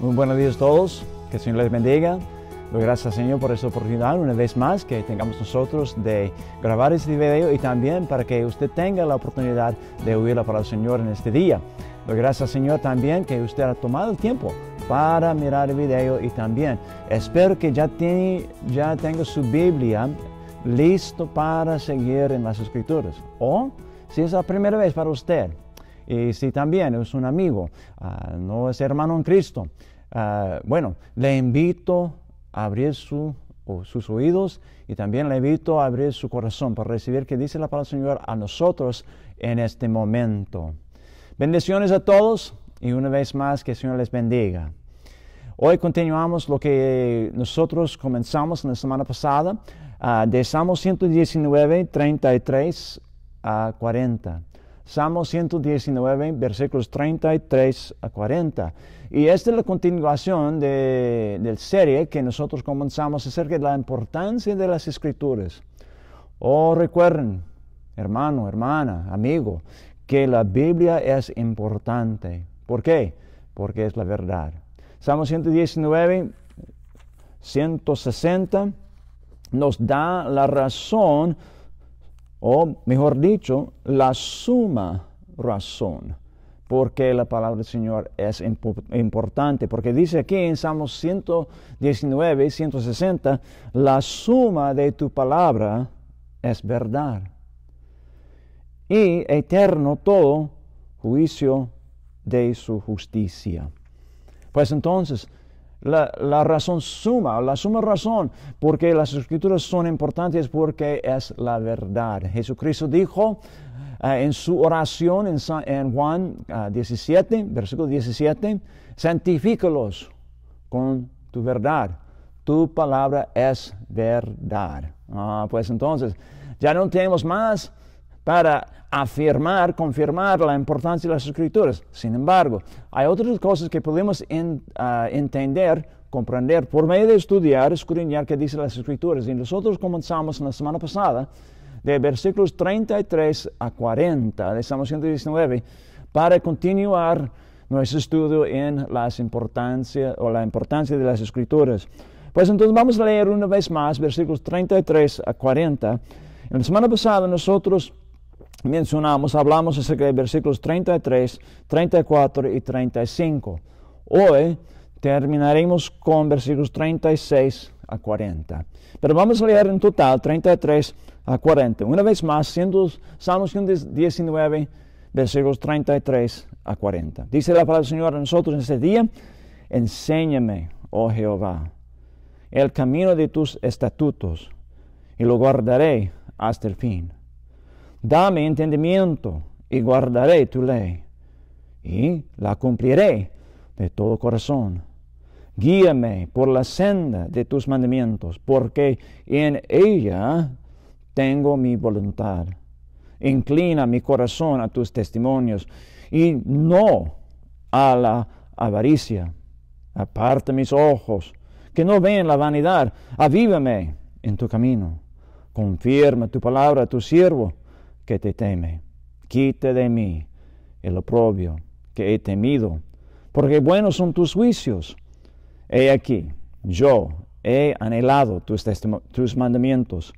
Muy buenos días a todos, que el Señor les bendiga. Doy gracias Señor por esta oportunidad una vez más que tengamos nosotros de grabar este video y también para que usted tenga la oportunidad de oír la palabra del Señor en este día. Doy gracias Señor también que usted ha tomado el tiempo para mirar el video y también espero que ya, tiene, ya tenga su Biblia listo para seguir en las escrituras. O si es la primera vez para usted, y si también es un amigo, ah, no es hermano en Cristo, ah, bueno, le invito a abrir sus oídos y también le invito a abrir su corazón para recibir que dice la palabra del Señor a nosotros en este momento. Bendiciones a todos y una vez más que el Señor les bendiga. Hoy continuamos lo que nosotros comenzamos en la semana pasada, ah, de Salmo 119, 33 a 40. Salmo 119, versículos 33 a 40. Y esta es la continuación de, la serie que nosotros comenzamos acerca de la importancia de las escrituras. Oh, recuerden, hermano, hermana, amigo, que la Biblia es importante. ¿Por qué? Porque es la verdad. Salmo 119, 160 nos da la razón o mejor dicho, la suma razón porque la palabra del Señor es importante, porque dice aquí en Salmos 119, 160, la suma de tu palabra es verdad. Y eterno todo juicio de su justicia. Pues entonces, la, razón suma, la suma razón, porque las escrituras son importantes porque es la verdad. Jesucristo dijo eh, en su oración en, Juan 17, ah, versículo 17, santifícalos con tu verdad, tu palabra es verdad. Ah, pues entonces, ya no tenemos más para afirmar, confirmar la importancia de las escrituras. Sin embargo, hay otras cosas que podemos ah, entender, comprender por medio de estudiar, escudriñar qué dicen las escrituras. Y nosotros comenzamos la semana pasada de versículos 33 a 40 de Salmo 119 para continuar nuestro estudio en las importancia, o la importancia de las escrituras. Pues entonces vamos a leer una vez más versículos 33 a 40. En la semana pasada nosotros mencionamos, hablamos acerca de versículos 33, 34 y 35. Hoy terminaremos con versículos 36 a 40. Pero vamos a leer en total 33 a 40. Una vez más, siendo, 119, versículos 33 a 40. Dice la palabra del Señor a nosotros en este día, enséñame, oh Jehová, el camino de tus estatutos, y lo guardaré hasta el fin. Dame entendimiento y guardaré tu ley y la cumpliré de todo corazón. Guíame por la senda de tus mandamientos, porque en ella tengo mi voluntad. Inclina mi corazón a tus testimonios y no a la avaricia. Aparta mis ojos, que no vean la vanidad. Avívame en tu camino. Confirma tu palabra a tu siervo que te teme. Quite de mí el oprobio que he temido, porque buenos son tus juicios. He aquí, yo he anhelado tus, tus mandamientos.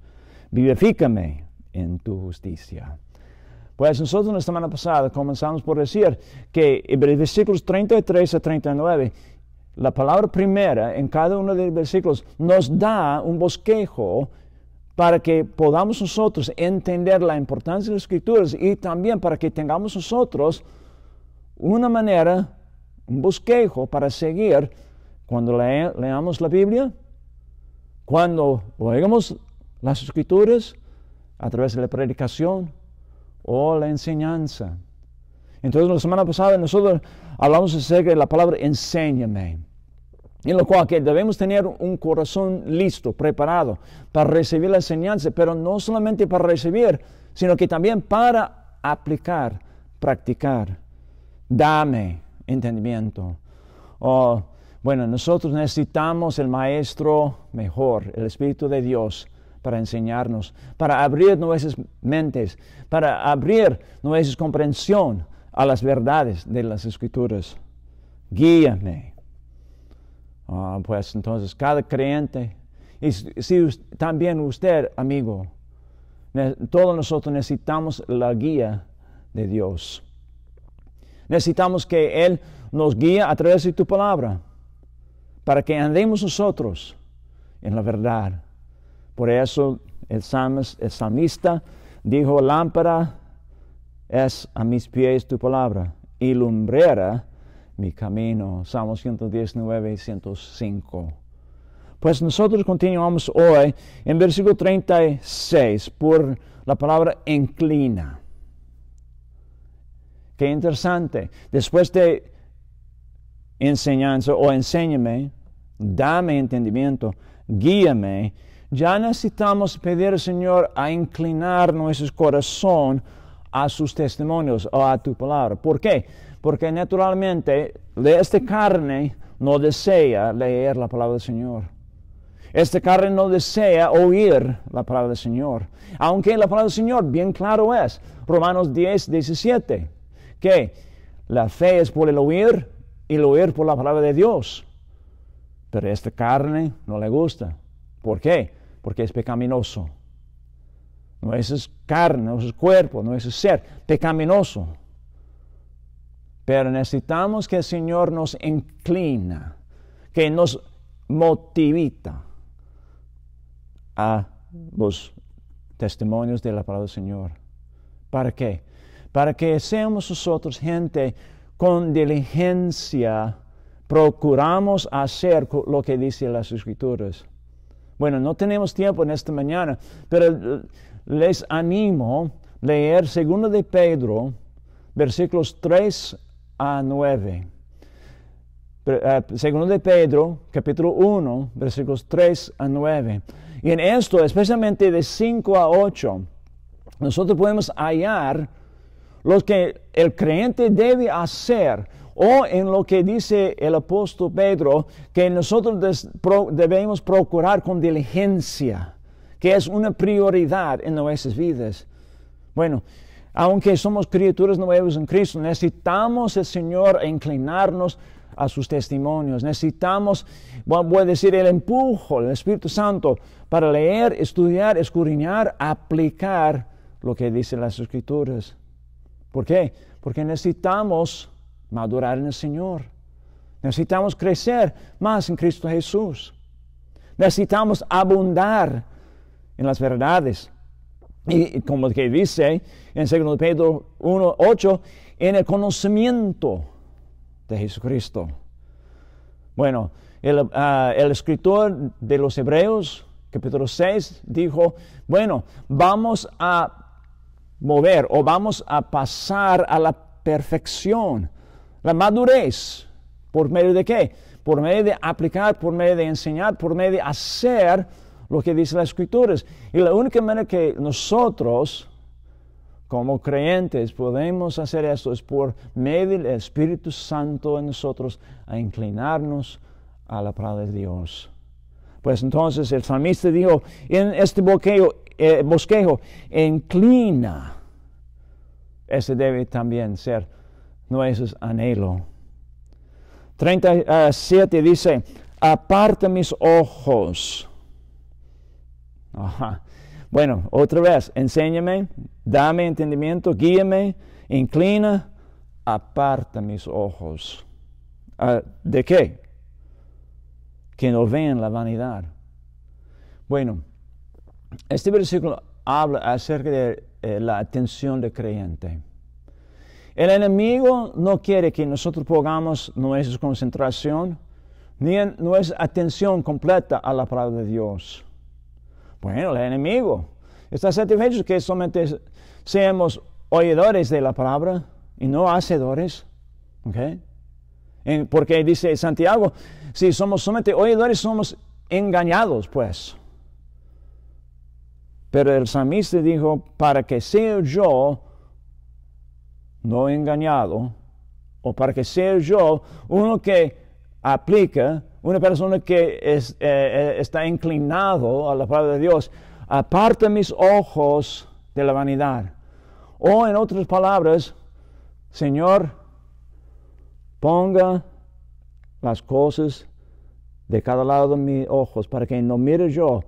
Vivifícame en tu justicia. Pues nosotros la semana pasada comenzamos por decir que en versículos 33 a 39, la palabra primera en cada uno de los versículos nos da un bosquejo para que podamos nosotros entender la importancia de las escrituras y también para que tengamos nosotros una manera, un bosquejo para seguir cuando leamos la Biblia, cuando oigamos las escrituras a través de la predicación o la enseñanza. Entonces la semana pasada nosotros hablamos acerca de la palabra enséñame en lo cual que debemos tener un corazón listo, preparado para recibir la enseñanza, pero no solamente para recibir, sino que también para aplicar, practicar. Dame entendimiento. Oh, bueno, nosotros necesitamos el maestro mejor, el Espíritu de Dios, para enseñarnos, para abrir nuestras mentes, para abrir nuestra comprensión a las verdades de las Escrituras. Guíame Ah, pues entonces cada creyente, y si también usted, amigo, todos nosotros necesitamos la guía de Dios. Necesitamos que Él nos guíe a través de tu palabra, para que andemos nosotros en la verdad. Por eso el, salmista dijo, lámpara es a mis pies tu palabra y lumbrera mi camino. Salmos 119, 105. Pues nosotros continuamos hoy en versículo 36 por la palabra inclina. Qué interesante. Después de enseñanza o enséñame, dame entendimiento, guíame, ya necesitamos pedir al Señor a inclinar nuestro corazón a sus testimonios o a tu palabra. ¿Por qué? porque naturalmente esta carne no desea leer la palabra del Señor. Esta carne no desea oír la palabra del Señor. Aunque la palabra del Señor bien claro es, Romanos 10, 17, que la fe es por el oír y el oír por la palabra de Dios. Pero esta carne no le gusta. ¿Por qué? Porque es pecaminoso. No es carne, no es cuerpo, no es ser, pecaminoso. Pero necesitamos que el Señor nos inclina, que nos motivita a los testimonios de la palabra del Señor. ¿Para qué? Para que seamos nosotros gente con diligencia, procuramos hacer lo que dicen las escrituras. Bueno, no tenemos tiempo en esta mañana, pero les animo a leer 2 de Pedro, versículos 3 a 9. Ah, segundo de Pedro, capítulo 1, versículos 3 a 9. Y en esto, especialmente de 5 a 8, nosotros podemos hallar lo que el creyente debe hacer o en lo que dice el apóstol Pedro, que nosotros debemos procurar con diligencia, que es una prioridad en nuestras vidas. Bueno, aunque somos criaturas nuevas en Cristo, necesitamos el Señor inclinarnos a sus testimonios. Necesitamos, voy a decir, el empujo del Espíritu Santo para leer, estudiar, escudriñar, aplicar lo que dicen las Escrituras. ¿Por qué? Porque necesitamos madurar en el Señor. Necesitamos crecer más en Cristo Jesús. Necesitamos abundar en las verdades y, como que dice en 2 Pedro 1, 8, en el conocimiento de Jesucristo. Bueno, el, ah, el escritor de los Hebreos, capítulo 6, dijo, bueno, vamos a mover o vamos a pasar a la perfección, la madurez. ¿Por medio de qué? Por medio de aplicar, por medio de enseñar, por medio de hacer lo que dice las escrituras. Y la única manera que nosotros, como creyentes, podemos hacer esto es por medio del Espíritu Santo en nosotros a inclinarnos a la palabra de Dios. Pues entonces el salmista dijo, en este eh, bosquejo, inclina. Ese debe también ser nuestro anhelo. 37 eh, dice, ...aparte mis ojos Ajá. Bueno, otra vez, enséñame, dame entendimiento, guíame, inclina, aparta mis ojos. Ah, ¿De qué? Que no vean la vanidad. Bueno, este versículo habla acerca de eh, la atención del creyente. El enemigo no quiere que nosotros pongamos nuestra concentración ni nuestra atención completa a la palabra de Dios. Bueno, el enemigo está satisfecho que solamente seamos oidores de la palabra y no hacedores. porque dice Santiago, si somos solamente oidores, somos engañados, pues. Pero el samista dijo, para que sea yo no engañado, o para que sea yo uno que aplica una persona que eh, eh, está inclinado a la palabra de Dios, aparta mis ojos de la vanidad. O en otras palabras, Señor, ponga las cosas de cada lado de mis ojos para que no mire yo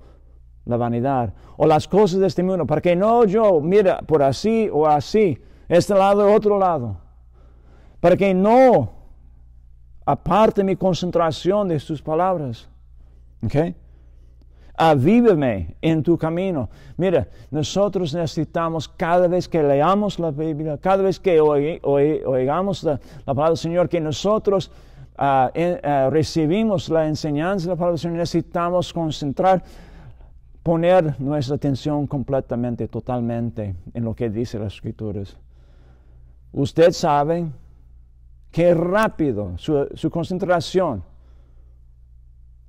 la vanidad o las cosas de este mundo, para que no yo mire por así o así, este lado o otro lado, para que no Aparte mi concentración de sus palabras. ¿ok? Avíveme en tu camino. Mira, nosotros necesitamos cada vez que leamos la Biblia, cada vez que oigamos la, palabra del Señor, que nosotros ah, ah, recibimos la enseñanza de la palabra del Señor, necesitamos concentrar, poner nuestra atención completamente, totalmente en lo que dice las Escrituras. Usted sabe Qué rápido su, concentración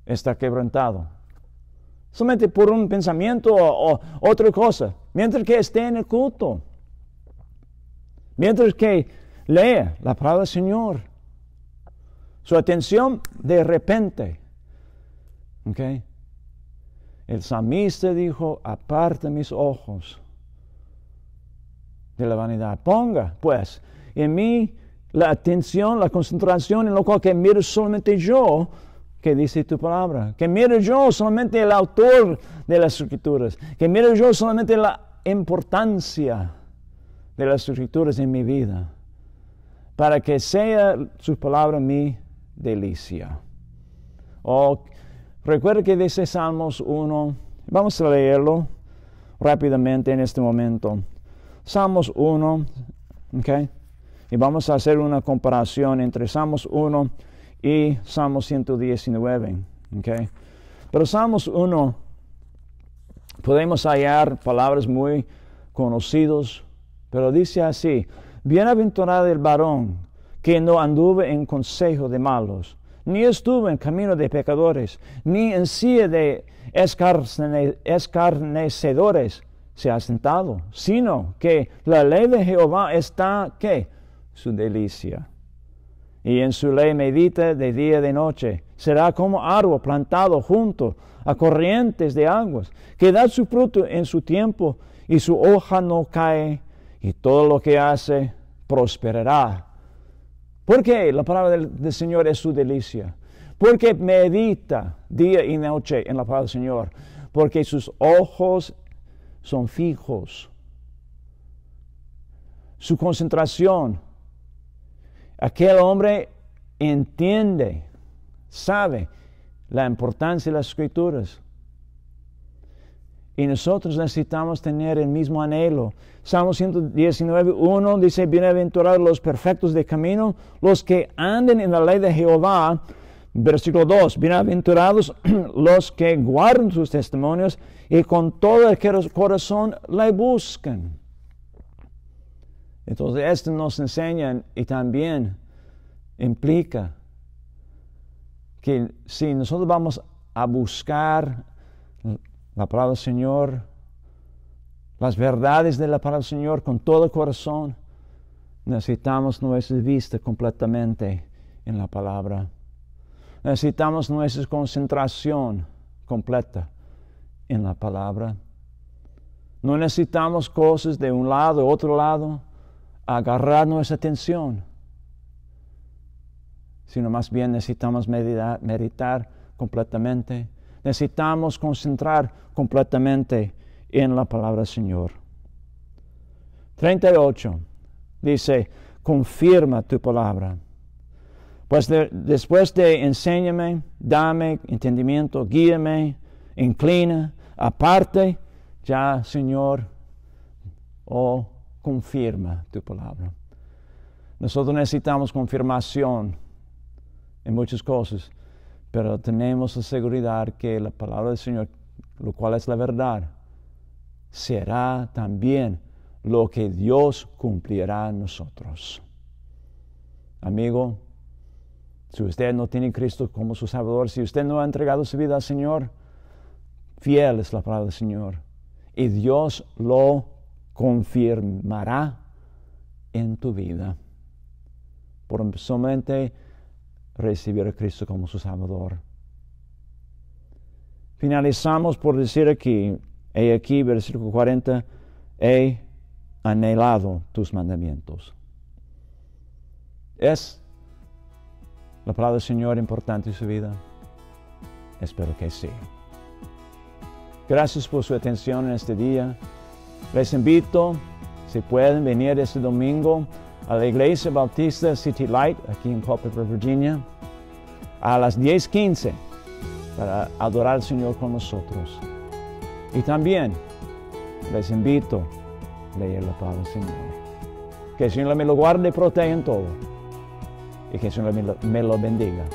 está quebrantado. Solamente por un pensamiento o, otra cosa. Mientras que esté en el culto. Mientras que lee la palabra del Señor. Su atención de repente. El salmista dijo, aparte mis ojos de la vanidad. Ponga, pues, en mí la atención, la concentración en lo cual que miro solamente yo, que dice tu palabra, que miro yo solamente el autor de las escrituras, que miro yo solamente la importancia de las escrituras en mi vida, para que sea su palabra mi delicia. Oh, recuerda que dice Salmos 1, vamos a leerlo rápidamente en este momento. Salmos 1, okay. Y vamos a hacer una comparación entre Salmos 1 y Salmos 119. Okay. Pero Salmos 1 podemos hallar palabras muy conocidas, pero dice así, bienaventurado el varón que no anduve en consejo de malos, ni estuve en camino de pecadores, ni en silla de escarnecedores se ha sentado, sino que la ley de Jehová está que su delicia. Y en su ley medita de día y de noche. Será como árbol plantado junto a corrientes de aguas, que da su fruto en su tiempo y su hoja no cae, y todo lo que hace prosperará. Porque la palabra del, Señor es su delicia. Porque medita día y noche en la palabra del Señor. Porque sus ojos son fijos. Su concentración Aquel hombre entiende, sabe la importancia de las escrituras. Y nosotros necesitamos tener el mismo anhelo. Salmo 119, 1 dice, bienaventurados los perfectos de camino, los que anden en la ley de Jehová. Versículo 2, bienaventurados los que guardan sus testimonios y con todo el corazón le buscan. Entonces esto nos enseña y también implica que si nosotros vamos a buscar la palabra del Señor, las verdades de la palabra del Señor con todo corazón, necesitamos nuestra vista completamente en la palabra. Necesitamos nuestra concentración completa en la palabra. No necesitamos cosas de un lado, otro lado agarrar nuestra atención, sino más bien necesitamos meditar, completamente, necesitamos concentrar completamente en la palabra del Señor. 38 dice, confirma tu palabra. Pues después de enséñame, dame entendimiento, guíame, inclina, aparte, ya Señor, oh confirma tu palabra. Nosotros necesitamos confirmación en muchas cosas, pero tenemos la seguridad que la palabra del Señor, lo cual es la verdad, será también lo que Dios cumplirá en nosotros. Amigo, si usted no tiene a Cristo como su Salvador, si usted no ha entregado su vida al Señor, fiel es la palabra del Señor. Y Dios lo confirmará en tu vida por solamente recibir a Cristo como su Salvador. Finalizamos por decir aquí, he aquí, versículo 40, he anhelado tus mandamientos. ¿Es la palabra del Señor importante en su vida? Espero que sí. Gracias por su atención en este día. Les invito, si pueden venir este domingo a la Iglesia Bautista City Light, aquí en Culpeper, Virginia, a las 10.15 para adorar al Señor con nosotros. Y también les invito a leer la palabra del Señor. Que el Señor me lo guarde y proteja en todo. Y que el Señor me lo bendiga.